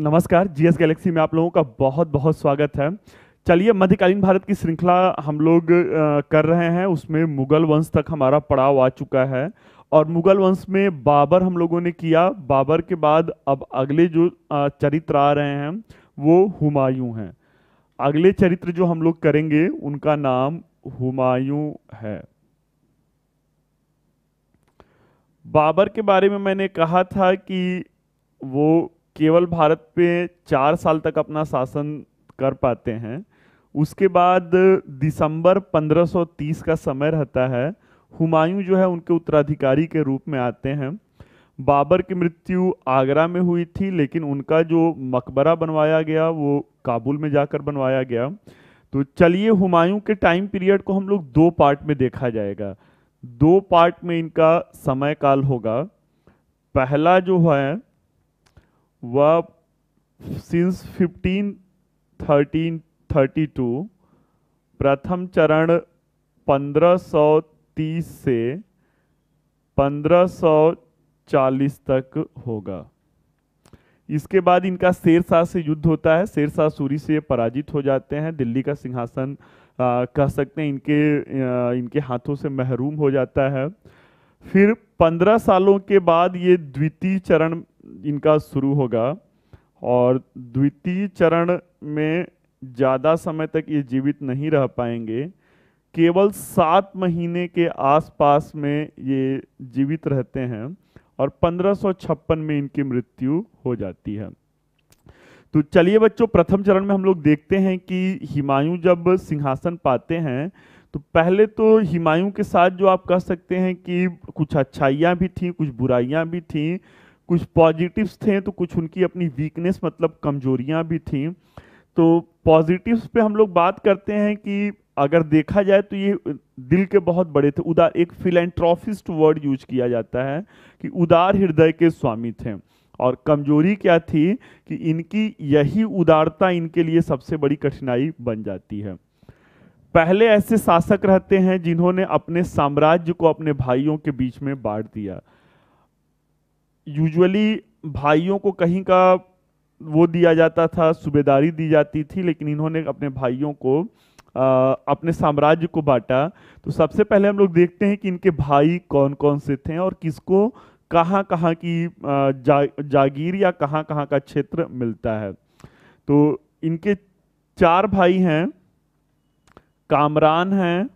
नमस्कार GS Galaxy में आप लोगों का बहुत बहुत स्वागत है चलिए मध्यकालीन भारत की श्रृंखला हम लोग कर रहे हैं उसमें मुगल वंश तक हमारा पड़ाव आ चुका है और मुगल वंश में बाबर हम लोगों ने किया बाबर के बाद अब अगले जो चरित्र आ रहे हैं वो हुमायूं हैं अगले चरित्र जो हम लोग करेंगे उनका नाम हुमायूं है बाबर के बारे में मैंने कहा था कि वो केवल भारत पे चार साल तक अपना शासन कर पाते हैं उसके बाद दिसंबर 1530 का समय रहता है हुमायूं जो है उनके उत्तराधिकारी के रूप में आते हैं बाबर की मृत्यु आगरा में हुई थी लेकिन उनका जो मकबरा बनवाया गया वो काबुल में जाकर बनवाया गया तो चलिए हुमायूं के टाइम पीरियड को हम लोग दो पार्ट में देखा जाएगा दो पार्ट में इनका समय काल होगा पहला जो है वह सिंस 15 प्रथम चरण 1530 से 1540 तक होगा इसके बाद इनका शेरशाह से युद्ध होता है शेरशाह सूरी से पराजित हो जाते हैं दिल्ली का सिंहासन कह सकते हैं इनके आ, इनके हाथों से महरूम हो जाता है फिर पंद्रह सालों के बाद ये द्वितीय चरण इनका शुरू होगा और द्वितीय चरण में ज़्यादा समय तक ये जीवित नहीं रह पाएंगे केवल सात महीने के आसपास में ये जीवित रहते हैं और पंद्रह में इनकी मृत्यु हो जाती है तो चलिए बच्चों प्रथम चरण में हम लोग देखते हैं कि हिमायूं जब सिंहासन पाते हैं तो पहले तो हिमायूं के साथ जो आप कह सकते हैं कि कुछ अच्छाइयाँ भी थी कुछ बुराइयाँ भी थीं कुछ पॉजिटिव्स थे तो कुछ उनकी अपनी वीकनेस मतलब कमजोरियां भी थी तो पॉजिटिव्स पे हम लोग बात करते हैं कि अगर देखा जाए तो ये दिल के बहुत बड़े थे उदार एक फिलेंट्रॉफिस्ट वर्ड यूज किया जाता है कि उदार हृदय के स्वामी थे और कमजोरी क्या थी कि इनकी यही उदारता इनके लिए सबसे बड़ी कठिनाई बन जाती है पहले ऐसे शासक रहते हैं जिन्होंने अपने साम्राज्य को अपने भाइयों के बीच में बांट दिया यूजुअली भाइयों को कहीं का वो दिया जाता था सूबेदारी दी जाती थी लेकिन इन्होंने अपने भाइयों को आ, अपने साम्राज्य को बांटा तो सबसे पहले हम लोग देखते हैं कि इनके भाई कौन कौन से थे और किसको कहाँ कहाँ की जा, जागीर या कहाँ कहाँ का क्षेत्र मिलता है तो इनके चार भाई हैं कामरान हैं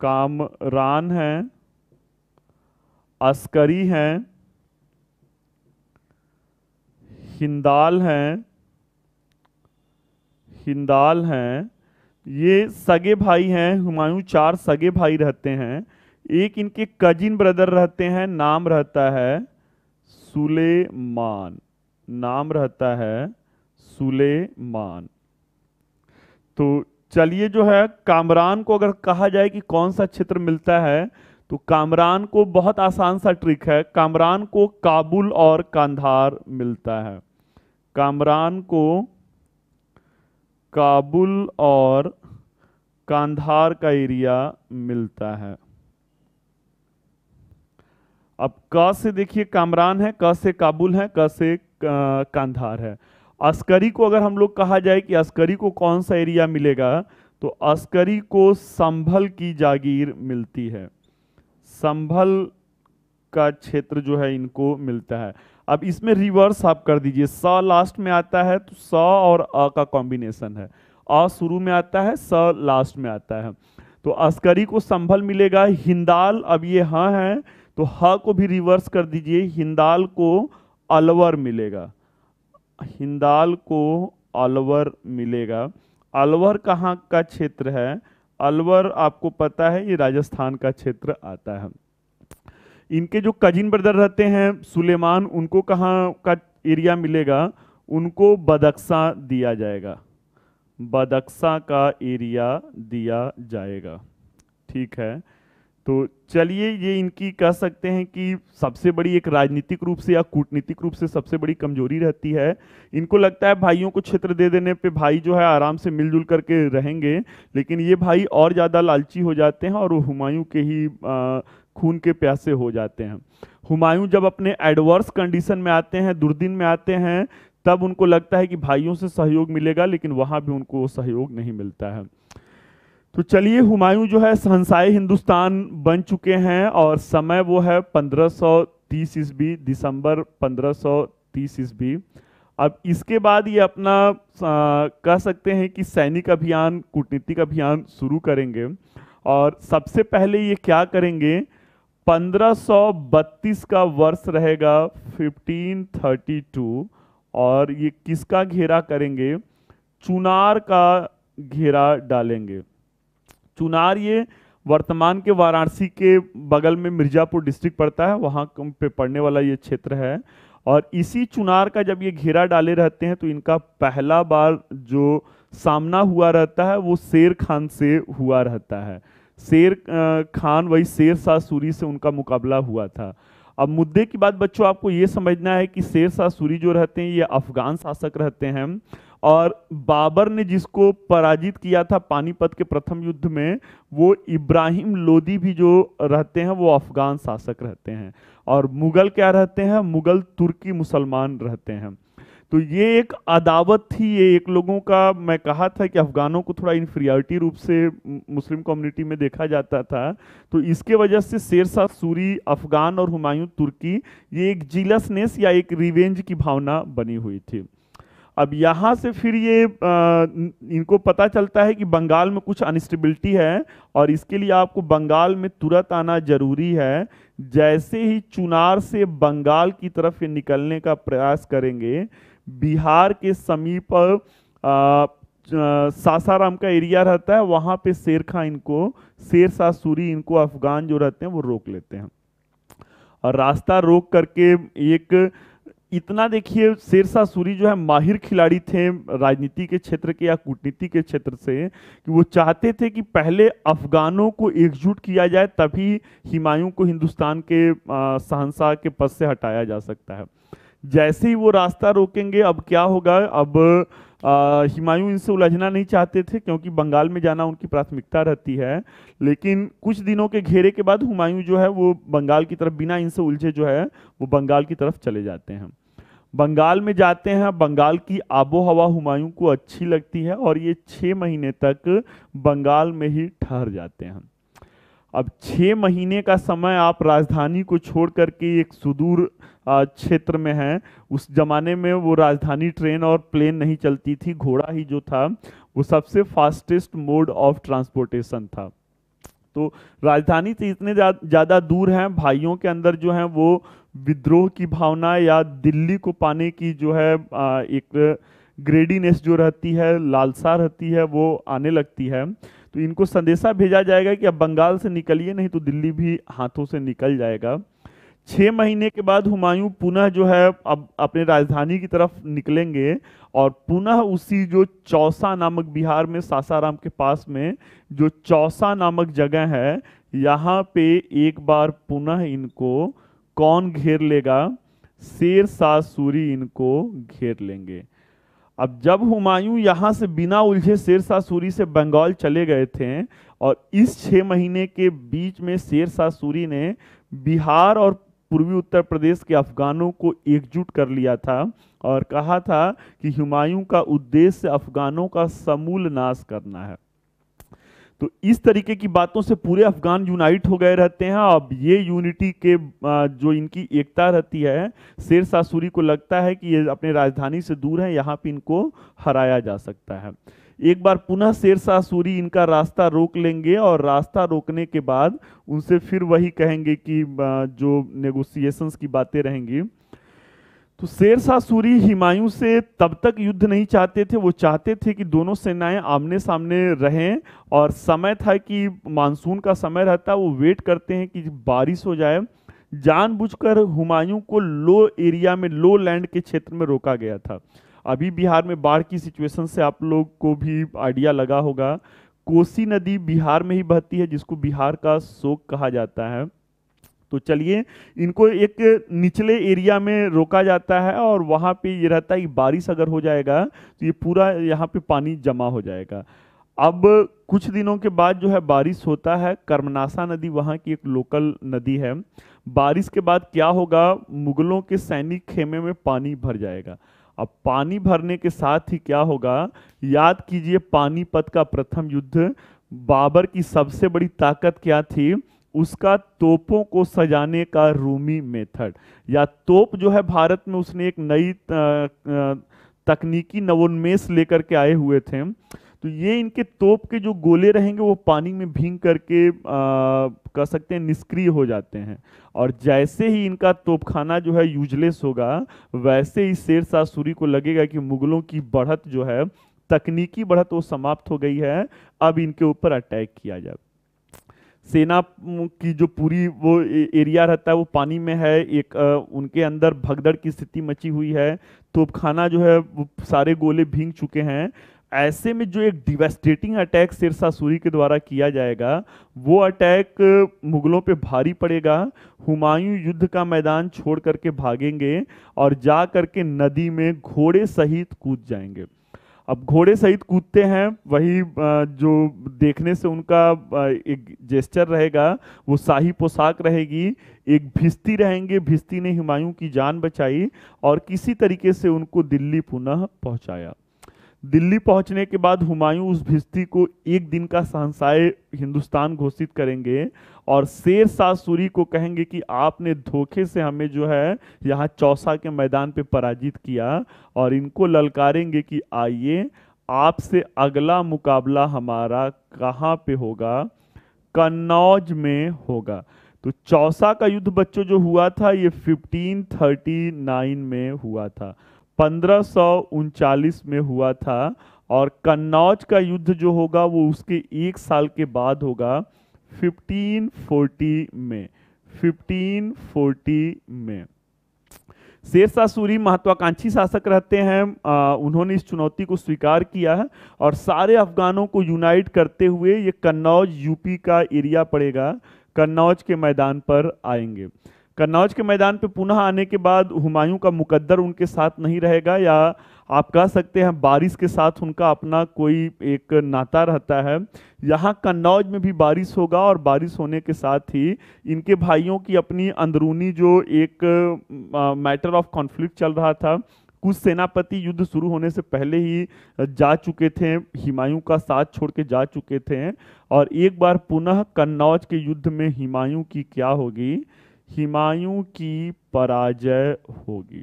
कामरान हैं अस्करी हैं हिंदाल हैं हिंदाल हैं ये सगे भाई हैं हुमायूं चार सगे भाई रहते हैं एक इनके कजिन ब्रदर रहते हैं नाम रहता है सुलेमान नाम रहता है सुलेमान तो चलिए जो है कामरान को अगर कहा जाए कि कौन सा क्षेत्र मिलता है तो कामरान को बहुत आसान सा ट्रिक है कामरान को काबुल और कांधार मिलता है कामरान को काबुल और कांधार का एरिया मिलता है अब क से देखिए कामरान है क से काबुल है क से कांधार है अस्करी को अगर हम लोग कहा जाए कि अस्करी को कौन सा एरिया मिलेगा तो अस्करी को संभल की जागीर मिलती है संभल का क्षेत्र जो है इनको मिलता है अब इसमें रिवर्स आप कर दीजिए स लास्ट में आता है तो स और अ का कॉम्बिनेशन है अ शुरू में आता है स लास्ट में आता है तो अस्करी को संभल मिलेगा हिंदाल अब ये ह है तो ह को भी रिवर्स कर दीजिए हिंदाल को अलवर मिलेगा हिंदाल को अलवर मिलेगा अलवर कहाँ का क्षेत्र है अलवर आपको पता है ये राजस्थान का क्षेत्र आता है इनके जो कजिन ब्रदर रहते हैं सुलेमान उनको कहाँ का एरिया मिलेगा उनको बदक्सा दिया जाएगा बदक्सा का एरिया दिया जाएगा ठीक है तो चलिए ये इनकी कह सकते हैं कि सबसे बड़ी एक राजनीतिक रूप से या कूटनीतिक रूप से सबसे बड़ी कमजोरी रहती है इनको लगता है भाइयों को क्षेत्र दे देने पे भाई जो है आराम से मिलजुल करके रहेंगे लेकिन ये भाई और ज़्यादा लालची हो जाते हैं और वो हुमायूं के ही खून के प्यासे हो जाते हैं हुमायूं जब अपने एडवर्स कंडीशन में आते हैं दुर्दिन में आते हैं तब उनको लगता है कि भाइयों से सहयोग मिलेगा लेकिन वहाँ भी उनको सहयोग नहीं मिलता है तो चलिए हुमायूं जो है सहनसाई हिंदुस्तान बन चुके हैं और समय वो है 1530 ईस्वी दिसंबर 1530 ईस्वी अब इसके बाद ये अपना आ, कह सकते हैं कि सैनिक अभियान कूटनीतिक अभियान शुरू करेंगे और सबसे पहले ये क्या करेंगे 1532 का वर्ष रहेगा 1532 और ये किसका घेरा करेंगे चुनार का घेरा डालेंगे चुनार ये वर्तमान के वाराणसी के बगल में मिर्जापुर डिस्ट्रिक्ट पड़ता है वहाँ पे पड़ने वाला ये क्षेत्र है और इसी चुनार का जब ये घेरा डाले रहते हैं तो इनका पहला बार जो सामना हुआ रहता है वो शेर खान से हुआ रहता है शेर खान वही शेर शाह सूरी से उनका मुकाबला हुआ था अब मुद्दे की बात बच्चों आपको ये समझना है कि शेर शाह सूरी जो रहते हैं ये अफगान शासक रहते हैं और बाबर ने जिसको पराजित किया था पानीपत के प्रथम युद्ध में वो इब्राहिम लोदी भी जो रहते हैं वो अफगान शासक रहते हैं और मुगल क्या रहते हैं मुगल तुर्की मुसलमान रहते हैं तो ये एक अदावत थी ये एक लोगों का मैं कहा था कि अफ़गानों को थोड़ा इन्फीरियरिटी रूप से मुस्लिम कम्युनिटी में देखा जाता था तो इसके वजह से शेरशाह सूरी अफ़गान और हुमायूं तुर्की ये एक जिलसनेस या एक रिवेंज की भावना बनी हुई थी अब यहाँ से फिर ये आ, इनको पता चलता है कि बंगाल में कुछ अनस्टेबिलिटी है और इसके लिए आपको बंगाल में तुरंत आना जरूरी है जैसे ही चुनार से बंगाल की तरफ ये निकलने का प्रयास करेंगे बिहार के समीप आ, सासाराम का एरिया रहता है वहाँ पे शेर खां इनको शेर शाह सूरी इनको अफगान जो रहते हैं वो रोक लेते हैं और रास्ता रोक करके एक इतना देखिए शेरशाह सूरी जो है माहिर खिलाड़ी थे राजनीति के क्षेत्र के या कूटनीति के क्षेत्र से कि वो चाहते थे कि पहले अफगानों को एकजुट किया जाए तभी हिमायूं को हिंदुस्तान के शहनशाह के पद से हटाया जा सकता है जैसे ही वो रास्ता रोकेंगे अब क्या होगा अब हिमायूं इनसे उलझना नहीं चाहते थे क्योंकि बंगाल में जाना उनकी प्राथमिकता रहती है लेकिन कुछ दिनों के घेरे के बाद हुमायूं जो है वो बंगाल की तरफ बिना इनसे उलझे जो है वो बंगाल की तरफ चले जाते हैं बंगाल में जाते हैं बंगाल की आबो हवा हुमायूं को अच्छी लगती है और ये छः महीने तक बंगाल में ही ठहर जाते हैं अब छः महीने का समय आप राजधानी को छोड़ करके एक सुदूर क्षेत्र में हैं उस ज़माने में वो राजधानी ट्रेन और प्लेन नहीं चलती थी घोड़ा ही जो था वो सबसे फास्टेस्ट मोड ऑफ ट्रांसपोर्टेशन था तो राजधानी से इतने ज़्यादा जा, दूर हैं भाइयों के अंदर जो हैं वो विद्रोह की भावना या दिल्ली को पाने की जो है एक ग्रेडीनेस जो रहती है लालसा रहती है वो आने लगती है तो इनको संदेशा भेजा जाएगा कि अब बंगाल से निकलिए नहीं तो दिल्ली भी हाथों से निकल जाएगा छः महीने के बाद हुमायूं पुनः जो है अब अपने राजधानी की तरफ निकलेंगे और पुनः उसी जो चौसा नामक बिहार में सासाराम के पास में जो चौसा नामक जगह है यहाँ पे एक बार पुनः इनको कौन घेर लेगा शेर शाह सूरी इनको घेर लेंगे अब जब हुमायूं यहाँ से बिना उलझे शेर शाह सूरी से बंगाल चले गए थे और इस छः महीने के बीच में शेर शाह सूरी ने बिहार और पूर्वी उत्तर प्रदेश के अफगानों को एकजुट कर लिया था और कहा था कि हुमायूं का उद्देश्य अफगानों का समूल नाश करना है तो इस तरीके की बातों से पूरे अफगान यूनाइट हो गए रहते हैं अब ये यूनिटी के जो इनकी एकता रहती है शेर सासुरी को लगता है कि ये अपने राजधानी से दूर है यहाँ पे इनको हराया जा सकता है एक बार पुनः शेर सासुरी इनका रास्ता रोक लेंगे और रास्ता रोकने के बाद उनसे फिर वही कहेंगे कि जो नेगोसिएशंस की बातें रहेंगी तो शाह सूरी हिमायूं से तब तक युद्ध नहीं चाहते थे वो चाहते थे कि दोनों सेनाएं आमने सामने रहें और समय था कि मानसून का समय रहता वो वेट करते हैं कि बारिश हो जाए जानबूझकर हुमायूं को लो एरिया में लो लैंड के क्षेत्र में रोका गया था अभी बिहार में बाढ़ की सिचुएशन से आप लोग को भी आइडिया लगा होगा कोसी नदी बिहार में ही बहती है जिसको बिहार का शोक कहा जाता है तो चलिए इनको एक निचले एरिया में रोका जाता है और वहाँ पे ये रहता है कि बारिश अगर हो जाएगा तो ये पूरा यहाँ पे पानी जमा हो जाएगा अब कुछ दिनों के बाद जो है बारिश होता है कर्मनासा नदी वहाँ की एक लोकल नदी है बारिश के बाद क्या होगा मुगलों के सैनिक खेमे में पानी भर जाएगा अब पानी भरने के साथ ही क्या होगा याद कीजिए पानीपत का प्रथम युद्ध बाबर की सबसे बड़ी ताकत क्या थी उसका तोपों को सजाने का रूमी मेथड या तोप जो है भारत में उसने एक नई तकनीकी नवोन्मेष लेकर के आए हुए थे तो ये इनके तोप के जो गोले रहेंगे वो पानी में भींग करके कह सकते हैं निष्क्रिय हो जाते हैं और जैसे ही इनका तोपखाना जो है यूजलेस होगा वैसे ही शेर शाह सूरी को लगेगा कि मुगलों की बढ़त जो है तकनीकी बढ़त वो समाप्त हो गई है अब इनके ऊपर अटैक किया जाए सेना की जो पूरी वो एरिया रहता है वो पानी में है एक आ, उनके अंदर भगदड़ की स्थिति मची हुई है तोपखाना जो है वो सारे गोले भींग चुके हैं ऐसे में जो एक डिवेस्टेटिंग अटैक सिरसा सूरी के द्वारा किया जाएगा वो अटैक मुगलों पे भारी पड़ेगा हुमायूं युद्ध का मैदान छोड़ करके भागेंगे और जा करके नदी में घोड़े सहित कूद जाएंगे अब घोड़े सहित कूदते हैं वही जो देखने से उनका एक जेस्चर रहेगा वो शाही पोशाक रहेगी एक भिस्ती रहेंगे भिस्ती ने हिमायूं की जान बचाई और किसी तरीके से उनको दिल्ली पुनः पहुंचाया दिल्ली पहुंचने के बाद हुमायूं उस भिस्ती को एक दिन का सहनसाय हिंदुस्तान घोषित करेंगे और शेर शाह सूरी को कहेंगे कि आपने धोखे से हमें जो है यहाँ चौसा के मैदान पे पराजित किया और इनको ललकारेंगे कि आइए आपसे अगला मुकाबला हमारा कहाँ पे होगा कन्नौज में होगा तो चौसा का युद्ध बच्चों जो हुआ था ये 1539 में हुआ था पंद्रह में हुआ था और कन्नौज का युद्ध जो होगा वो उसके एक साल के बाद होगा 1540 में 1540 में शेरशाह सूरी महत्वाकांक्षी शासक रहते हैं आ, उन्होंने इस चुनौती को स्वीकार किया है और सारे अफगानों को यूनाइट करते हुए ये कन्नौज यूपी का एरिया पड़ेगा कन्नौज के मैदान पर आएंगे कन्नौज के मैदान पे पुनः आने के बाद हुमायूं का मुकद्दर उनके साथ नहीं रहेगा या आप कह सकते हैं बारिश के साथ उनका अपना कोई एक नाता रहता है यहाँ कन्नौज में भी बारिश होगा और बारिश होने के साथ ही इनके भाइयों की अपनी अंदरूनी जो एक मैटर ऑफ कॉन्फ्लिक्ट चल रहा था कुछ सेनापति युद्ध शुरू होने से पहले ही जा चुके थे हिमायूं का साथ छोड़ के जा चुके थे और एक बार पुनः कन्नौज के युद्ध में हिमायूं की क्या होगी हुमायूं की पराजय होगी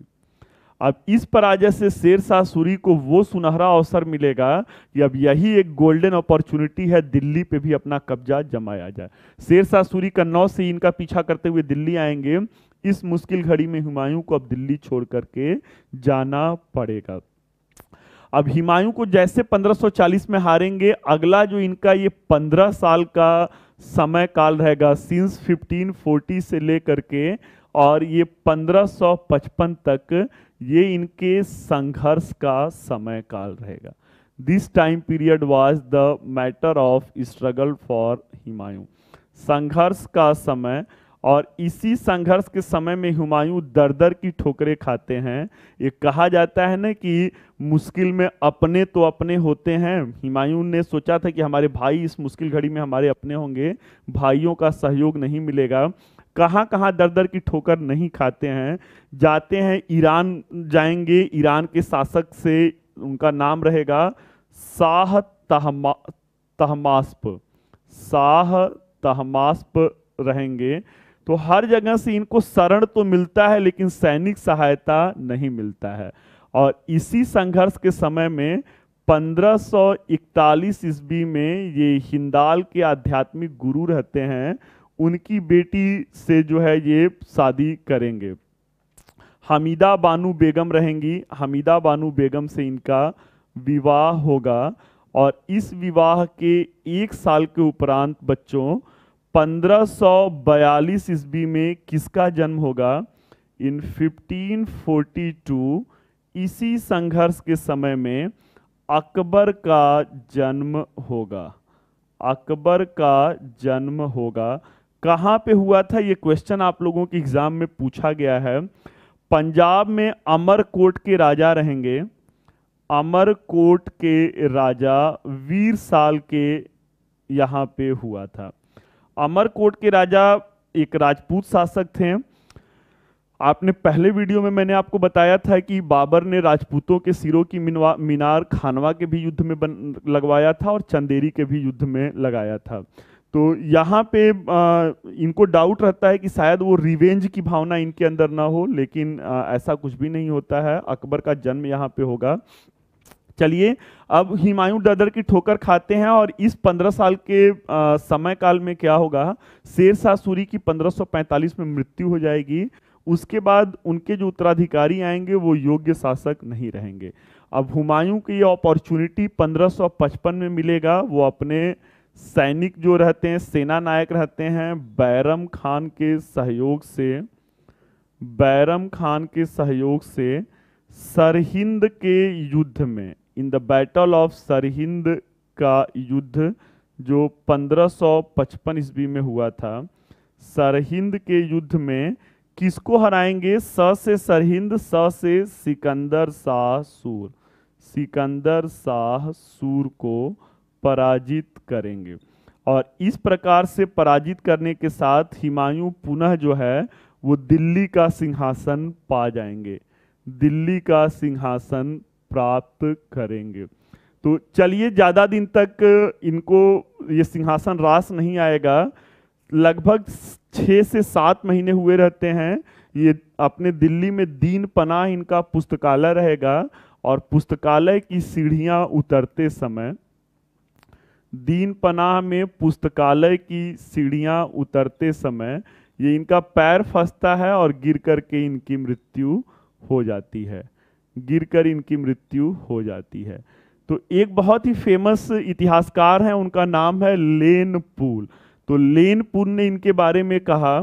अब इस पराजय से शेर सूरी को वो सुनहरा अवसर मिलेगा कि अब यही एक गोल्डन अपॉर्चुनिटी है दिल्ली पे भी अपना कब्जा जमाया जाए शाह सूरी नौ से इनका पीछा करते हुए दिल्ली आएंगे इस मुश्किल घड़ी में हिमायूं को अब दिल्ली छोड़ करके जाना पड़ेगा अब हिमायूं को जैसे 1540 में हारेंगे अगला जो इनका ये 15 साल का समय काल रहेगा सिंस 1540 से लेकर के और ये 1555 तक ये इनके संघर्ष का समय काल रहेगा this time period was the matter of struggle for Humayun संघर्ष का समय और इसी संघर्ष के समय में हुमायूं दर दर की ठोकरें खाते हैं ये कहा जाता है ना कि मुश्किल में अपने तो अपने होते हैं हुमायूं ने सोचा था कि हमारे भाई इस मुश्किल घड़ी में हमारे अपने होंगे भाइयों का सहयोग नहीं मिलेगा कहाँ कहाँ दर दर की ठोकर नहीं खाते हैं जाते हैं ईरान जाएंगे ईरान के शासक से उनका नाम रहेगा शाह तहमा तहमास्प शाह तहमास्प रहेंगे तो हर जगह से इनको शरण तो मिलता है लेकिन सैनिक सहायता नहीं मिलता है और इसी संघर्ष के समय में 1541 ईस्वी में ये हिंदाल के आध्यात्मिक गुरु रहते हैं उनकी बेटी से जो है ये शादी करेंगे हमीदा बानू बेगम रहेंगी हमीदा बानू बेगम से इनका विवाह होगा और इस विवाह के एक साल के उपरांत बच्चों 1542 ईस्वी में किसका जन्म होगा इन 1542 इसी संघर्ष के समय में अकबर का जन्म होगा अकबर का जन्म होगा कहाँ पे हुआ था ये क्वेश्चन आप लोगों के एग्जाम में पूछा गया है पंजाब में अमरकोट के राजा रहेंगे अमरकोट के राजा वीर साल के यहाँ पे हुआ था अमरकोट के राजा एक राजपूत शासक थे आपने पहले वीडियो में मैंने आपको बताया था कि बाबर ने राजपूतों के सिरों की मीनार खानवा के भी युद्ध में बन, लगवाया था और चंदेरी के भी युद्ध में लगाया था तो यहाँ पे आ, इनको डाउट रहता है कि शायद वो रिवेंज की भावना इनके अंदर ना हो लेकिन आ, ऐसा कुछ भी नहीं होता है अकबर का जन्म यहाँ पे होगा चलिए अब हिमायूं दादर की ठोकर खाते हैं और इस 15 साल के आ, समय काल में क्या होगा शेर शाह सूरी की 1545 में मृत्यु हो जाएगी उसके बाद उनके जो उत्तराधिकारी आएंगे वो योग्य शासक नहीं रहेंगे अब हुमायूं की अपॉर्चुनिटी 1555 में मिलेगा वो अपने सैनिक जो रहते हैं सेना नायक रहते हैं बैरम खान के सहयोग से बैरम खान के सहयोग से सरहिंद के युद्ध में in the battle of Sirhind का युद्ध जो 1555 ईस्वी में हुआ था सरहिंद के युद्ध में किसको हराएंगे स से सरहिंद स से सिकंदर शाह सूर सिकंदर शाह सूर को पराजित करेंगे और इस प्रकार से पराजित करने के साथ हिमायूं पुनः जो है वो दिल्ली का सिंहासन पा जाएंगे दिल्ली का सिंहासन प्राप्त करेंगे तो चलिए ज़्यादा दिन तक इनको ये सिंहासन रास नहीं आएगा लगभग छः से सात महीने हुए रहते हैं ये अपने दिल्ली में दीन पना इनका पुस्तकालय रहेगा और पुस्तकालय की सीढ़ियां उतरते समय दीन पनाह में पुस्तकालय की सीढ़ियां उतरते समय ये इनका पैर फंसता है और गिर करके इनकी मृत्यु हो जाती है गिरकर इनकी मृत्यु हो जाती है तो एक बहुत ही फेमस इतिहासकार हैं उनका नाम है लेन पूल तो लेन पूल ने इनके बारे में कहा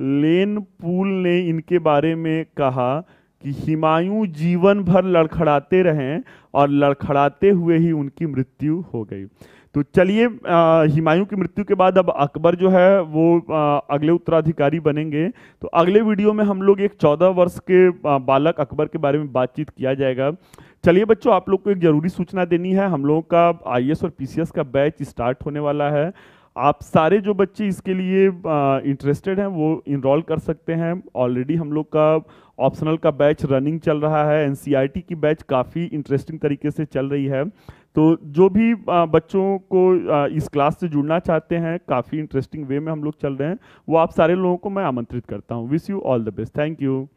लेन पूल ने इनके बारे में कहा कि हिमायूं जीवन भर लड़खड़ाते रहे और लड़खड़ाते हुए ही उनकी मृत्यु हो गई तो चलिए हिमायूं की मृत्यु के बाद अब अकबर जो है वो आ, अगले उत्तराधिकारी बनेंगे तो अगले वीडियो में हम लोग एक चौदह वर्ष के बालक अकबर के बारे में बातचीत किया जाएगा चलिए बच्चों आप लोग को एक ज़रूरी सूचना देनी है हम लोगों का आई और पी का बैच स्टार्ट होने वाला है आप सारे जो बच्चे इसके लिए इंटरेस्टेड हैं वो इनरोल कर सकते हैं ऑलरेडी हम लोग का ऑप्शनल का बैच रनिंग चल रहा है एनसीईआरटी e की बैच काफ़ी इंटरेस्टिंग तरीके से चल रही है तो जो भी बच्चों को इस क्लास से जुड़ना चाहते हैं काफ़ी इंटरेस्टिंग वे में हम लोग चल रहे हैं वो आप सारे लोगों को मैं आमंत्रित करता हूँ wish you all the best thank you